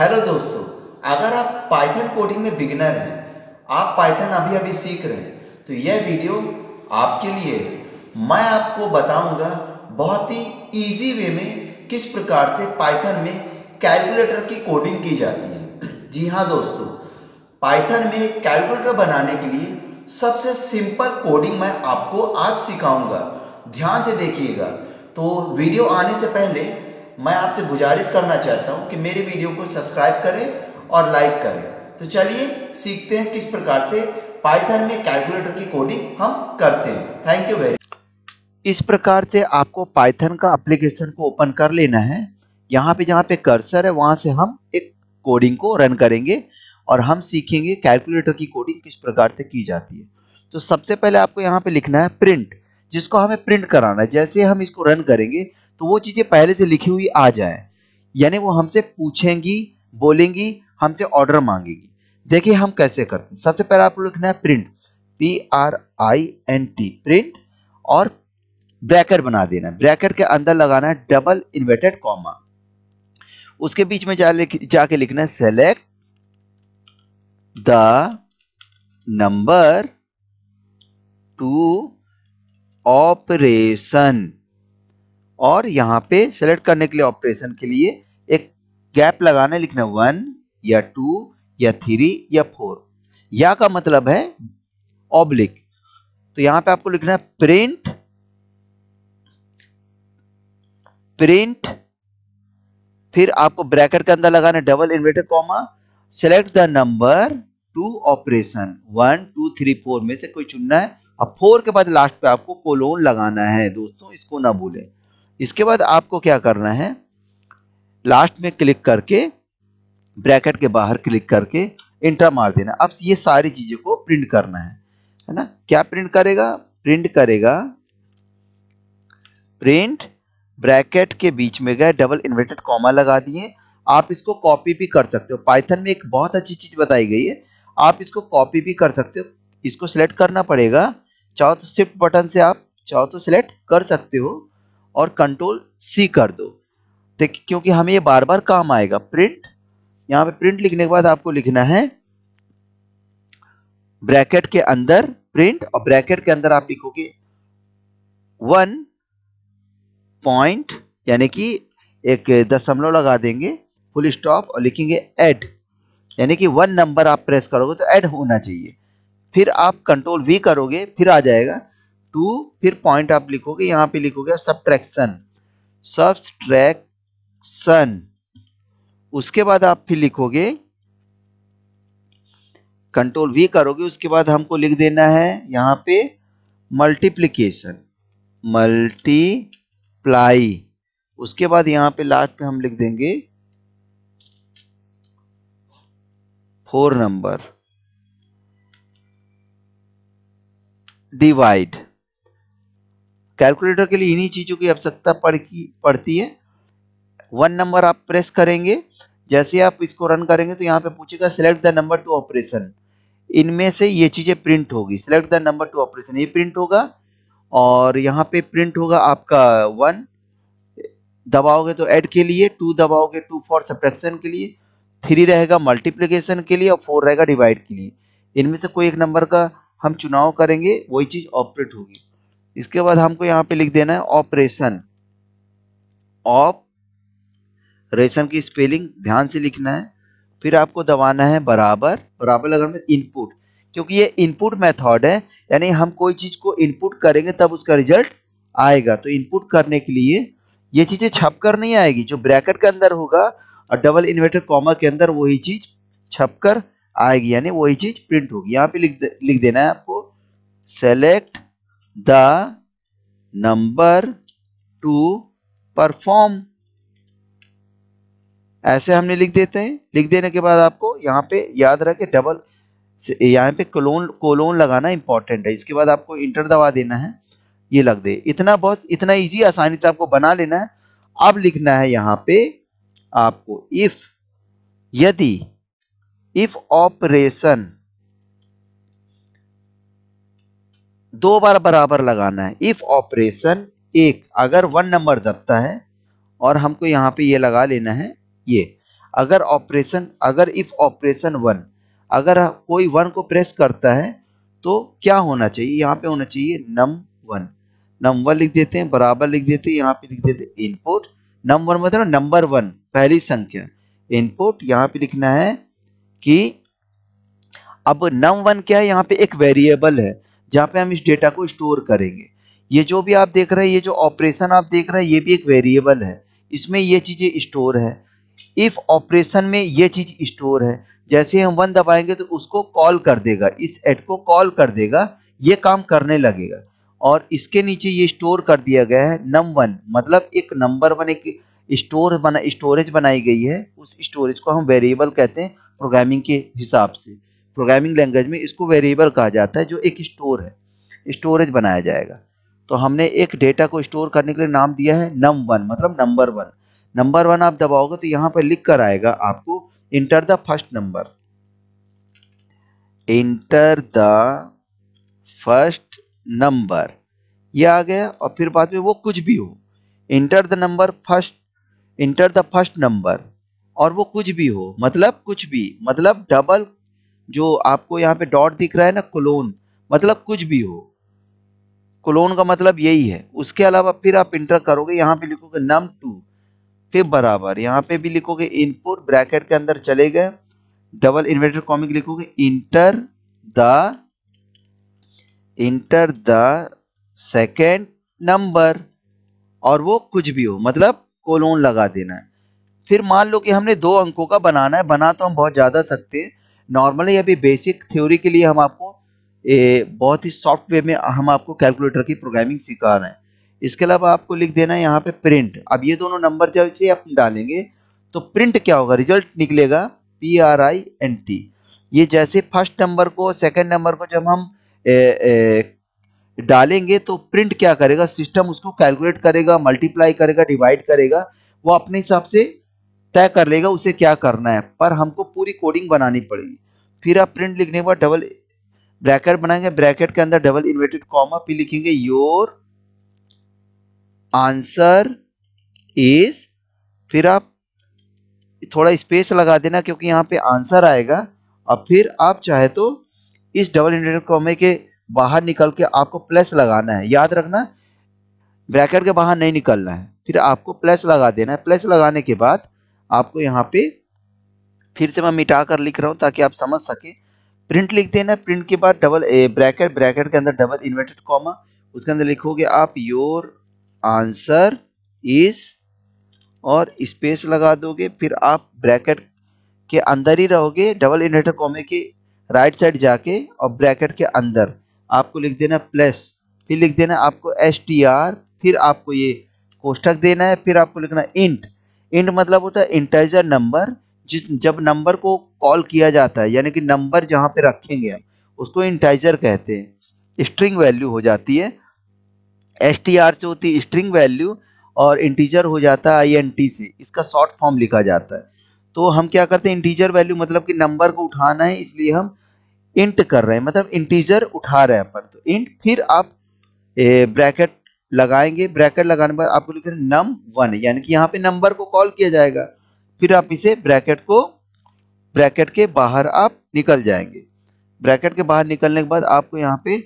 hello दोस्तों अगर आप पाइथन कोडिंग में बिगनर हैं आप पाइथन अभी अभी सीख रहे हैं तो यह वीडियो आपके लिए मैं आपको बताऊंगा बहुत ही इजी वे में किस प्रकार से पाइथन में कैलकुलेटर की कोडिंग की जाती है जी हाँ दोस्तों पाइथन में कैलकुलेटर बनाने के लिए सबसे सिंपल कोडिंग मैं आपको आज सिखाऊंगा ध्यान से देखिएगा तो वीडियो आने से पहले मैं आपसे गुजारिश करना चाहता हूँ कि मेरे वीडियो को सब्सक्राइब करें और लाइक करें तो चलिए सीखते हैं किस प्रकार से पाइथन में कैलकुलेटर की कोडिंग हम करते हैं थैंक यू वेरी इस प्रकार से आपको पाइथन का एप्लीकेशन को ओपन कर लेना है यहाँ पे जहाँ पे कर्सर है वहां से हम एक कोडिंग को रन करेंगे और हम सीखेंगे कैलकुलेटर की कोडिंग किस प्रकार से की जाती है तो सबसे पहले आपको यहाँ पे लिखना है प्रिंट जिसको हमें प्रिंट कराना है जैसे हम इसको रन करेंगे तो वो चीज़ें पहले से लिखी हुई आ जाए यानी वो हमसे पूछेंगी बोलेंगी हमसे ऑर्डर मांगेगी देखिए हम कैसे करते हैं सबसे पहले आपको लिखना है print P R I N T print और ब्रैकेट बना देना है ब्रैकेट के अंदर लगाना है डबल इन्वर्टेड कॉमा उसके बीच में जा जाके लिखना है select the number to operation और यहाँ पे सेलेक्ट करने के लिए ऑपरेशन के लिए एक गैप लगाने लिखना वन या टू या थ्री या फोर या का मतलब है ऑब्लिक तो यहां पे आपको लिखना है प्रिंट प्रिंट फिर आपको ब्रैकेट के अंदर लगाना double inverted comma select the number to operation one two three four में से कोई चुनना है अब फोर के बाद लास्ट पे आपको कोलोन लगाना है दोस्तों इसको ना भूलें इसके बाद आपको क्या करना है लास्ट में क्लिक करके ब्रैकेट के बाहर क्लिक करके इंटर मार देना अब ये सारी चीज़ों को प्रिंट करना है है ना क्या प्रिंट करेगा प्रिंट करेगा प्रिंट ब्रैकेट के बीच में गए डबल इन्वर्टेड कॉमा लगा दिए आप इसको कॉपी भी कर सकते हो पाइथन में एक बहुत अच्छी चीज़ बताई गई है आप इसको कॉपी भी कर सकते हो इसको सिलेक्ट करना पड़ेगा चाहो तो शिफ्ट बटन से आप चाहो तो सिलेक्ट कर सकते हो और कंट्रोल सी कर दो देखिए क्योंकि हमें ये बार बार काम आएगा प्रिंट यहां पे प्रिंट लिखने के बाद आपको लिखना है ब्रैकेट के अंदर प्रिंट और ब्रैकेट के अंदर आप लिखोगे वन पॉइंट यानी कि एक दशमलव लगा देंगे फुल स्टॉप और लिखेंगे एड यानी कि वन नंबर आप प्रेस करोगे तो एड होना चाहिए फिर आप कंट्रोल वी करोगे फिर आ जाएगा टू फिर पॉइंट आप लिखोगे यहां पे लिखोगे आप सब्ट्रैक्शन सब्ट्रैक्शन उसके बाद आप फिर लिखोगे कंट्रोल वी करोगे उसके बाद हमको लिख देना है यहां पे मल्टीप्लीकेशन मल्टीप्लाई उसके बाद यहां पे लास्ट पे हम लिख देंगे फोर नंबर डिवाइड कैलकुलेटर के लिए इन्हीं चीज़ों की आवश्यकता पड़ की पड़ती है वन नंबर आप प्रेस करेंगे जैसे आप इसको रन करेंगे तो यहाँ पे पूछेगा select the number to operation इनमें से ये चीज़ें प्रिंट होगी select the number to operation ये प्रिंट होगा और यहाँ पे प्रिंट होगा आपका वन दबाओगे तो ऐड के लिए टू दबाओगे टू फॉर सब्ट्रैक्शन के लिए थ्री रहेगा मल्टीप्लीकेशन के लिए और फोर रहेगा डिवाइड के लिए इनमें से कोई एक नंबर का हम चुनाव करेंगे वही चीज़ ऑपरेट होगी इसके बाद हमको यहां पे लिख देना है ऑपरेशन ऑप रेशन की स्पेलिंग ध्यान से लिखना है फिर आपको दबाना है बराबर बराबर लगाना है इनपुट क्योंकि ये इनपुट मेथड है यानी हम कोई चीज को इनपुट करेंगे तब उसका रिजल्ट आएगा तो इनपुट करने के लिए ये चीजें छप कर नहीं आएगी जो ब्रैकेट के अंदर होगा और डबल इन्वर्टेड कॉमा के अंदर वही चीज छप कर आएगी यानी वही चीज प्रिंट होगी यहाँ पे लिख दे, लिख देना है आपको select the number to perform ऐसे हमने लिख देते हैं लिख देने के बाद आपको यहां पे याद रखे डबल यहां पे कोलोन कोलोन लगाना इंपॉर्टेंट है इसके बाद आपको इंटर दबा देना है ये लग दे इतना बहुत इतना इजी आसानी से आपको बना लेना है अब लिखना है यहां पे आपको इफ यदि इफ ऑपरेशन दो बार बराबर लगाना है इफ ऑपरेशन एक अगर वन नंबर दबता है और हमको यहाँ पे ये लगा लेना है ये अगर ऑपरेशन अगर इफ ऑपरेशन वन अगर कोई वन को प्रेस करता है तो क्या होना चाहिए यहाँ पे होना चाहिए नम वन नम वन लिख देते हैं बराबर लिख देते हैं यहाँ पे लिख देते इनपुट नम वन मतलब नंबर वन पहली संख्या इनपुट यहाँ पे लिखना है कि अब नम वन क्या है यहाँ पे एक वेरिएबल है जहां पे हम इस डेटा को स्टोर करेंगे ये जो भी आप देख रहे हैं ये जो ऑपरेशन आप देख रहे हैं ये भी एक वेरिएबल है इसमें ये चीज़ें स्टोर है इफ ऑपरेशन में ये चीज़ स्टोर है जैसे हम वन दबाएंगे तो उसको कॉल कर देगा इस एड को कॉल कर देगा ये काम करने लगेगा और इसके नीचे ये स्टोर कर दिया गया है नम वन मतलब एक नंबर वन एक स्टोर बना स्टोरेज बनाई गई है उस स्टोरेज को हम वेरिएबल कहते हैं प्रोग्रामिंग के हिसाब से प्रोग्रामिंग लैंग्वेज में इसको वेरिएबल कहा जाता है जो एक स्टोर है स्टोरेज बनाया जाएगा तो हमने एक डेटा को स्टोर करने के लिए नाम दिया है नम वन मतलब नंबर वन नंबर वन आप दबाओगे तो यहां पर लिख कर आएगा आपको enter the first number enter the first number ये आ गया और फिर बाद में वो कुछ भी हो enter the number first enter the first number और वो कुछ भी हो मतलब कुछ भी मतलब डबल जो आपको यहाँ पे डॉट दिख रहा है ना कोलोन मतलब कुछ भी हो कोलोन का मतलब यही है उसके अलावा फिर आप इंटर करोगे यहाँ पे लिखोगे नम टू फिर बराबर यहाँ पे भी लिखोगे इनपुट ब्रैकेट के अंदर चले गए डबल इन्वर्टेड कॉमिक लिखोगे enter the enter the second number और वो कुछ भी हो मतलब कोलोन लगा देना है फिर मान लो कि हमने दो अंकों का बनाना है बना तो हम बहुत ज्यादा सकते हैं नॉर्मली अभी बेसिक थ्योरी के लिए हम आपको ए, बहुत ही सॉफ्ट वे में हम आपको कैलकुलेटर की प्रोग्रामिंग सिखा रहे हैं इसके अलावा आपको लिख देना है यहाँ पे प्रिंट अब ये दोनों नंबर जब इसे आप डालेंगे तो प्रिंट क्या होगा रिजल्ट निकलेगा P R I N T ये जैसे फर्स्ट नंबर को सेकंड नंबर को जब हम ए, ए, डालेंगे तो प्रिंट क्या करेगा सिस्टम उसको कैलकुलेट करेगा मल्टीप्लाई करेगा डिवाइड करेगा वो अपने हिसाब से तय कर लेगा उसे क्या करना है पर हमको पूरी कोडिंग बनानी पड़ेगी फिर आप प्रिंट लिखने के बाद डबल ब्रैकेट बनाएंगे ब्रैकेट के अंदर डबल इन्वर्टेड कॉमा फिर लिखेंगे योर आंसर इज फिर आप थोड़ा स्पेस लगा देना क्योंकि यहां पे आंसर आएगा और फिर आप चाहे तो इस डबल इन्वर्टेड कॉमे के बाहर निकल के आपको प्लस लगाना है याद रखना ब्रैकेट के बाहर नहीं निकलना है फिर आपको प्लस लगा देना है प्लस लगाने के बाद आपको यहाँ पे फिर से मैं मिटा कर लिख रहा हूँ ताकि आप समझ सके प्रिंट लिख देना प्रिंट के बाद डबल ए ब्रैकेट ब्रैकेट के अंदर डबल इन्वर्टेड कॉमा उसके अंदर लिखोगे आप योर आंसर इज और स्पेस लगा दोगे फिर आप ब्रैकेट के अंदर ही रहोगे डबल इन्वर्टेड कॉमे के राइट साइड जाके और ब्रैकेट के अंदर आपको लिख देना प्लस फिर लिख देना आपको एस टी आर फिर आपको ये कोष्टक देना है फिर आपको लिखना इंट इंट मतलब होता है इंटाइजर नंबर जिस जब नंबर को कॉल किया जाता है यानी कि नंबर जहां पे रखेंगे हम उसको इंटाइजर कहते हैं स्ट्रिंग वैल्यू हो जाती है एस टी आर से होती है स्ट्रिंग वैल्यू और इंटीजर हो जाता है आई से इसका शॉर्ट फॉर्म लिखा जाता है तो हम क्या करते हैं इंटीजर वैल्यू मतलब कि नंबर को उठाना है इसलिए हम इंट कर रहे हैं मतलब इंटीजर उठा रहे हैं पर तो इंट फिर आप ब्रैकेट लगाएंगे ब्रैकेट लगाने पर आपको लिख नम वन यानी कि यहाँ पे नंबर को कॉल किया जाएगा फिर आप इसे ब्रैकेट को ब्रैकेट के बाहर आप निकल जाएंगे ब्रैकेट के बाहर निकलने के बाद आपको यहाँ पे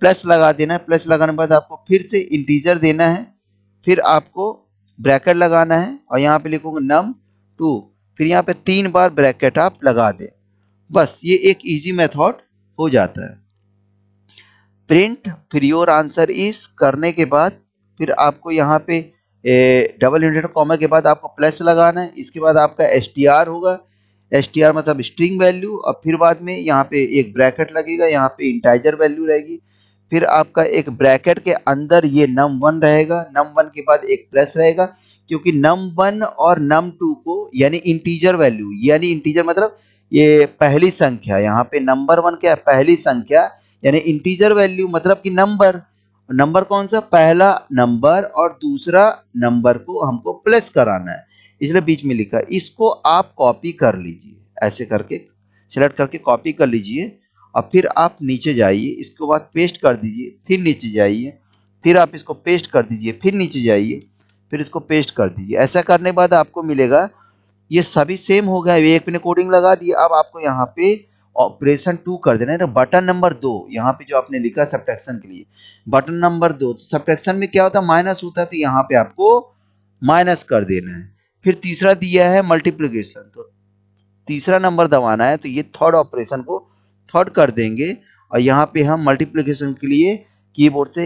प्लस लगा देना है प्लस लगाने के बाद आपको फिर से इंटीजर देना है फिर आपको ब्रैकेट लगाना है और यहाँ पे लिखोगे नम टू फिर यहाँ पे तीन बार ब्रैकेट आप लगा दें बस ये एक इजी मेथड हो जाता है प्रिंट फिर योर आंसर इज करने के बाद फिर आपको यहाँ पे डबल इंडेड कॉमा के बाद आपको प्लस लगाना है इसके बाद आपका एस होगा एस मतलब स्ट्रिंग वैल्यू और फिर बाद में यहाँ पे एक ब्रैकेट लगेगा यहाँ पे इंटाइजर वैल्यू रहेगी फिर आपका एक ब्रैकेट के अंदर ये नम वन रहेगा नम वन के बाद एक प्लस रहेगा क्योंकि नम वन और नम टू को यानी इंटीजर वैल्यू यानी इंटीजर मतलब ये पहली संख्या यहाँ पे नंबर वन क्या पहली संख्या यानी इंटीजर वैल्यू मतलब कि नंबर नंबर कौन सा पहला नंबर और दूसरा नंबर को हमको प्लस कराना है इसलिए बीच में लिखा इसको आप कॉपी कर लीजिए ऐसे करके सिलेक्ट करके कॉपी कर लीजिए और फिर आप नीचे जाइए इसके बाद पेस्ट कर दीजिए फिर नीचे जाइए फिर आप इसको पेस्ट कर दीजिए फिर नीचे जाइए फिर इसको पेस्ट कर दीजिए ऐसा करने के बाद आपको मिलेगा ये सभी सेम हो गया एक मैंने कोडिंग लगा दी अब आपको यहाँ पे ऑपरेशन टू कर देना है बटन नंबर दो यहाँ पे जो आपने लिखा सब्ट्रैक्शन के लिए बटन नंबर दो तो सब्ट्रैक्शन में क्या होता है माइनस होता है तो यहाँ पे आपको माइनस कर देना है फिर तीसरा दिया है मल्टीप्लीकेशन तो तीसरा नंबर दबाना है तो ये थर्ड ऑपरेशन को थर्ड कर देंगे और यहाँ पे हम मल्टीप्लीकेशन के लिए कीबोर्ड से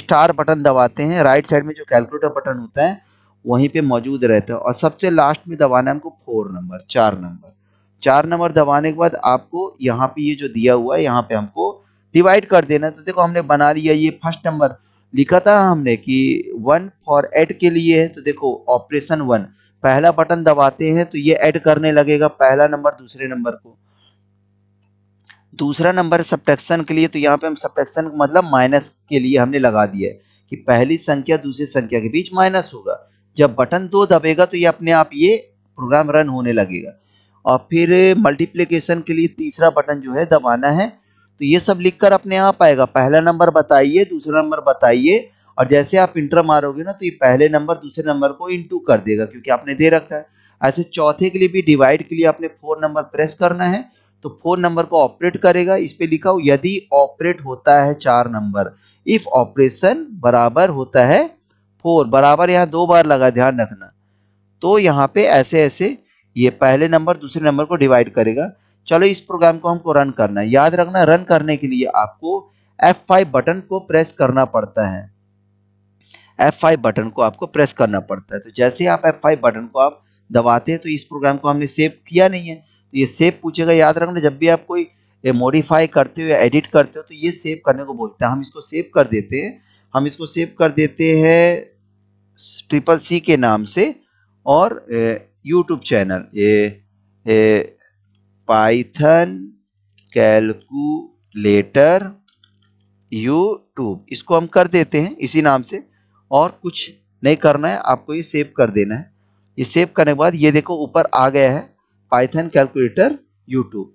स्टार बटन दबाते हैं राइट साइड में जो कैलकुलेटर बटन होता है वहीं पे मौजूद रहता है और सबसे लास्ट में दबाना है हमको फोर नंबर चार नंबर चार नंबर दबाने के बाद आपको यहाँ पे ये जो दिया हुआ है यहाँ पे हमको डिवाइड कर देना तो देखो हमने बना लिया ये फर्स्ट नंबर लिखा था हमने कि वन फॉर एड के लिए है तो देखो ऑपरेशन वन पहला बटन दबाते हैं तो ये ऐड करने लगेगा पहला नंबर दूसरे नंबर को दूसरा नंबर सब्ट्रैक्शन के लिए तो यहाँ पे हम सब्ट्रैक्शन मतलब माइनस के लिए हमने लगा दिया है कि पहली संख्या दूसरी संख्या के बीच माइनस होगा जब बटन दो दबेगा तो ये अपने आप ये प्रोग्राम रन होने लगेगा और फिर मल्टीप्लीकेशन के लिए तीसरा बटन जो है दबाना है तो ये सब लिखकर अपने आप आएगा पहला नंबर बताइए दूसरा नंबर बताइए और जैसे आप इंटर मारोगे ना तो ये पहले नंबर दूसरे नंबर को इंटू कर देगा क्योंकि आपने दे रखा है ऐसे चौथे के लिए भी डिवाइड के लिए आपने फोर नंबर प्रेस करना है तो फोर नंबर को ऑपरेट करेगा इस पर लिखा हो यदि ऑपरेट होता है चार नंबर इफ ऑपरेशन बराबर होता है फोर बराबर यहाँ दो बार लगा ध्यान रखना तो यहाँ पे ऐसे ऐसे ये पहले नंबर दूसरे नंबर को डिवाइड करेगा चलो इस प्रोग्राम को हमको रन करना है याद रखना रन करने के लिए आपको F5 बटन को प्रेस करना पड़ता है F5 बटन को आपको प्रेस करना पड़ता है तो जैसे आप F5 बटन को आप दबाते हैं तो इस प्रोग्राम को हमने सेव किया नहीं है तो ये सेव पूछेगा याद रखना जब भी आप कोई मॉडिफाई करते हो या एडिट करते हो तो ये सेव करने को बोलता है हम इसको सेव कर देते हैं हम इसको सेव कर देते हैं ट्रिपल सी के नाम से और यूट्यूब चैनल ये, पाइथन कैलकुलेटर यूट्यूब इसको हम कर देते हैं इसी नाम से और कुछ नहीं करना है आपको ये सेव कर देना है ये सेव करने के बाद ये देखो ऊपर आ गया है पाइथन कैलकुलेटर यूट्यूब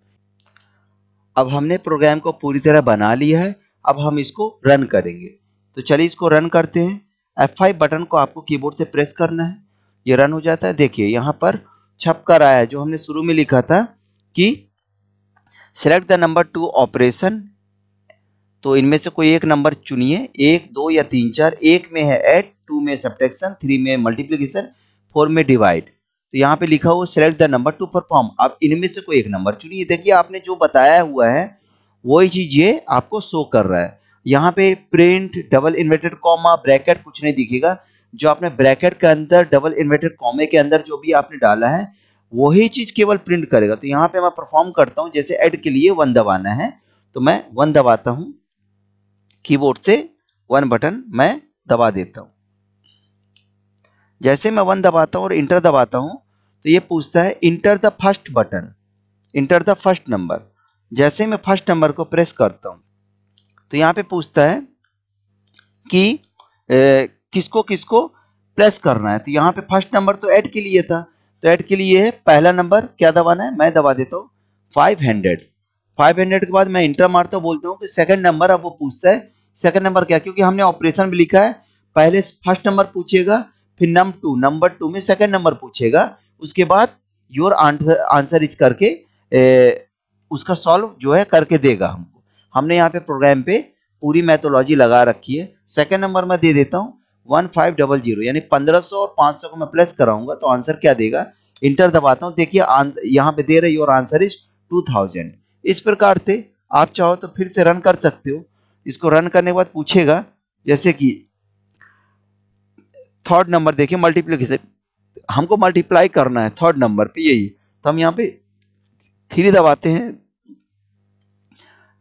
अब हमने प्रोग्राम को पूरी तरह बना लिया है अब हम इसको रन करेंगे तो चलिए इसको रन करते हैं F5 बटन को आपको कीबोर्ड से प्रेस करना है ये रन हो जाता है देखिए यहां पर छप कर आया जो हमने शुरू में लिखा था कि select the number to operation तो इनमें से कोई एक नंबर चुनिए एक दो या तीन चार एक में है एड टू में सब्ट्रैक्शन थ्री में मल्टीप्लीकेशन फोर में डिवाइड तो यहाँ पे लिखा हुआ select the number to perform आप इनमें से कोई एक नंबर चुनिए देखिए आपने जो बताया हुआ है वही चीज ये आपको शो कर रहा है यहाँ पे print double inverted comma bracket कुछ नहीं दिखेगा जो आपने ब्रैकेट के अंदर डबल इन्वर्टेड कॉमे के अंदर जो भी आपने डाला है वही चीज केवल प्रिंट करेगा तो यहाँ पे मैं परफॉर्म करता हूं जैसे एड के लिए वन दबाना है तो मैं वन दबाता हूं कीबोर्ड से वन बटन मैं दबा देता हूं जैसे मैं वन दबाता हूं और इंटर दबाता हूं तो ये पूछता है enter the first button enter the first number जैसे मैं फर्स्ट नंबर को प्रेस करता हूं तो यहां पे पूछता है कि ए, किसको किसको प्लस करना है तो यहाँ पे फर्स्ट नंबर तो एड के लिए था तो एड के लिए है पहला नंबर क्या दबाना है मैं दबा देता हूँ फाइव हंड्रेड फाइव हंड्रेड के बाद मैं इंटर मारता हूँ बोलता हूँ कि सेकंड नंबर अब वो पूछता है सेकंड नंबर क्या क्योंकि हमने ऑपरेशन भी लिखा है पहले फर्स्ट नंबर पूछेगा फिर नंबर टू नंबर टू में सेकंड नंबर पूछेगा उसके बाद योर आंसर इज करके ए, उसका सॉल्व जो है करके देगा हमको हमने यहाँ पे प्रोग्राम पे पूरी मैथोलॉजी लगा रखी है सेकंड नंबर मैं दे देता हूँ वन फाइव डबल जीरो यानी पंद्रह सौ और पांच सौ को मैं प्लस कराऊंगा तो आंसर क्या देगा इंटर दबाता हूं देखिए यहां पे दे रही और आंसर इज टू थाउजेंड इस प्रकार से आप चाहो तो फिर से रन कर सकते हो इसको रन करने के बाद पूछेगा जैसे कि थर्ड नंबर देखिए मल्टीप्लीकेशन हमको मल्टीप्लाई करना है थर्ड नंबर पे यही तो हम यहाँ पे थ्री दबाते हैं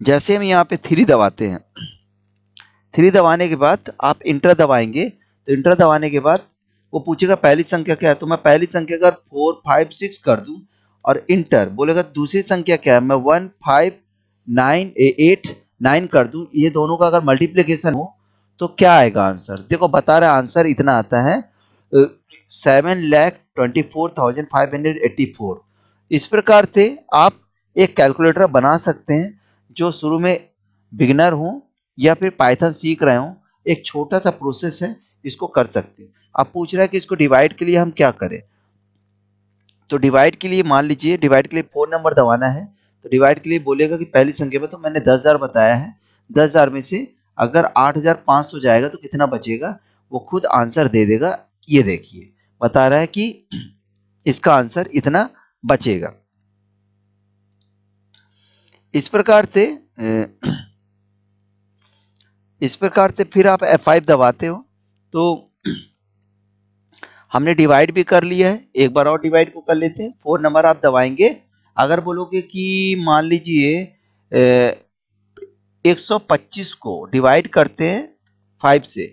जैसे हम यहाँ पे थ्री दबाते हैं थ्री दबाने के बाद आप इंटर दबाएंगे तो इंटर दबाने के बाद वो पूछेगा पहली संख्या क्या है तो मैं पहली संख्या अगर फोर फाइव सिक्स कर दूं और इंटर बोलेगा दूसरी संख्या क्या है मैं one five nine eight nine कर दूं ये दोनों का अगर मल्टीप्लीकेशन हो तो क्या आएगा आंसर देखो बता रहे आंसर इतना आता है seven lakh twenty four thousand five hundred eighty four इस प्रकार से आप एक कैलकुलेटर बना सकते हैं जो शुरू में बिगनर हों या फिर पाइथन सीख रहे हो एक छोटा सा प्रोसेस है इसको कर सकते हैं आप पूछ रहे हैं कि इसको डिवाइड के लिए हम क्या करें तो डिवाइड के लिए मान लीजिए डिवाइड के लिए फोन नंबर दबाना है तो डिवाइड के लिए बोलेगा कि पहली संख्या में तो मैंने दस हज़ार बताया है दस हज़ार में से अगर आठ हज़ार पांच सौ जाएगा तो कितना बचेगा वो खुद आंसर दे देगा ये देखिए बता रहा है कि इसका आंसर इतना बचेगा इस प्रकार से इस प्रकार से फिर आप F5 दबाते हो तो हमने डिवाइड भी कर लिया है एक बार और डिवाइड को कर लेते हैं फोर नंबर आप दबाएंगे अगर बोलोगे कि मान लीजिए 125 को डिवाइड करते हैं 5 से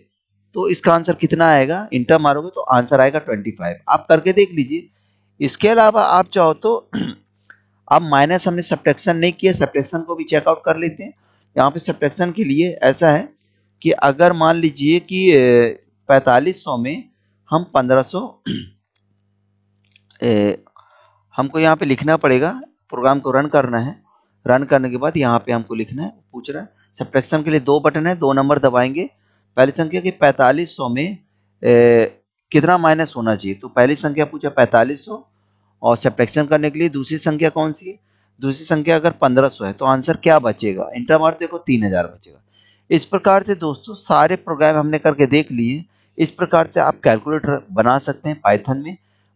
तो इसका आंसर कितना आएगा इंटर मारोगे तो आंसर आएगा 25 आप करके देख लीजिए इसके अलावा आप चाहो तो आप माइनस हमने सब्ट्रैक्शन नहीं किया सब्ट्रैक्शन को भी चेकआउट कर लेते हैं यहाँ पे सब्ट्रैक्शन के लिए ऐसा है कि अगर मान लीजिए कि 4500 में हम 1500 हमको यहाँ पे लिखना पड़ेगा प्रोग्राम को रन करना है रन करने के बाद यहाँ पे हमको लिखना है पूछ रहा है सब्ट्रैक्शन के लिए दो बटन है दो नंबर दबाएंगे पहली संख्या कि 4500 में ए, कितना माइनस होना चाहिए तो पहली संख्या पूछा 4500 और सब्ट्रैक्शन करने के लिए दूसरी संख्या कौन सी है दूसरी संख्या अगर 1500 है तो आंसर क्या बचेगा इंटरमार्ट देखो 3000 बचेगा इस प्रकार से दोस्तों सारे प्रोग्राम हमने करके देख लिए इस प्रकार से आप कैलकुलेटर बना सकते हैं पाइथन में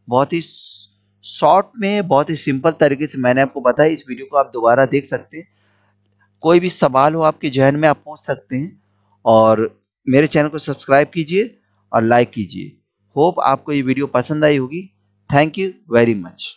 बहुत ही शॉर्ट में बहुत ही सिंपल तरीके से मैंने आपको बताया इस वीडियो को आप दोबारा देख सकते हैं कोई भी सवाल हो आपके जहन में आप पूछ सकते हैं और मेरे चैनल को सब्सक्राइब कीजिए और लाइक कीजिए होप आपको ये वीडियो पसंद आई होगी थैंक यू वेरी मच